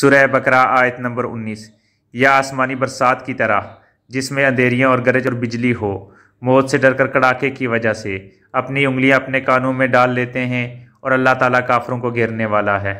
सुरह बकरा आयत नंबर उन्नीस या आसमानी बरसात की तरह जिसमें अंधेरियाँ और गरज और बिजली हो मौत से डरकर कड़ाके की वजह से अपनी उंगलियां अपने कानों में डाल लेते हैं और अल्लाह ताला काफरों को घेरने वाला है